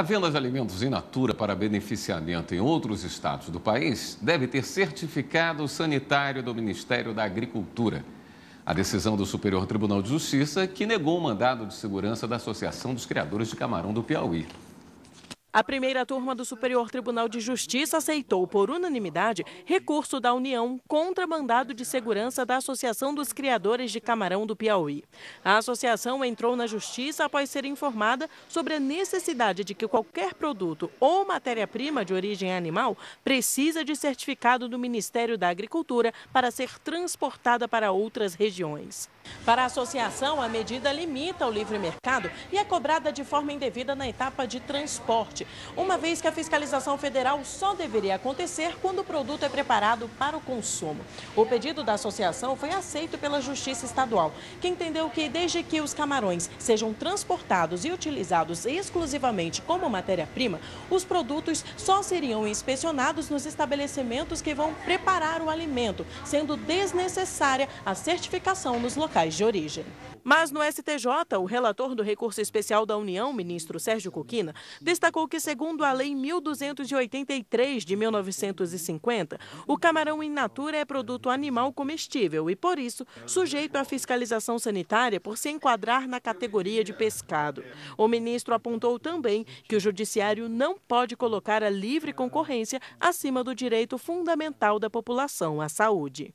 A venda de alimentos in natura para beneficiamento em outros estados do país deve ter certificado sanitário do Ministério da Agricultura. A decisão do Superior Tribunal de Justiça, que negou o mandado de segurança da Associação dos Criadores de Camarão do Piauí. A primeira turma do Superior Tribunal de Justiça aceitou, por unanimidade, recurso da União contra mandado de segurança da Associação dos Criadores de Camarão do Piauí. A associação entrou na justiça após ser informada sobre a necessidade de que qualquer produto ou matéria-prima de origem animal precisa de certificado do Ministério da Agricultura para ser transportada para outras regiões. Para a associação, a medida limita o livre mercado e é cobrada de forma indevida na etapa de transporte uma vez que a fiscalização federal só deveria acontecer quando o produto é preparado para o consumo. O pedido da associação foi aceito pela Justiça Estadual, que entendeu que desde que os camarões sejam transportados e utilizados exclusivamente como matéria-prima, os produtos só seriam inspecionados nos estabelecimentos que vão preparar o alimento, sendo desnecessária a certificação nos locais de origem. Mas no STJ, o relator do recurso especial da União, ministro Sérgio Coquina, destacou que, segundo a Lei 1283 de 1950, o camarão in natura é produto animal comestível e, por isso, sujeito à fiscalização sanitária por se enquadrar na categoria de pescado. O ministro apontou também que o judiciário não pode colocar a livre concorrência acima do direito fundamental da população à saúde.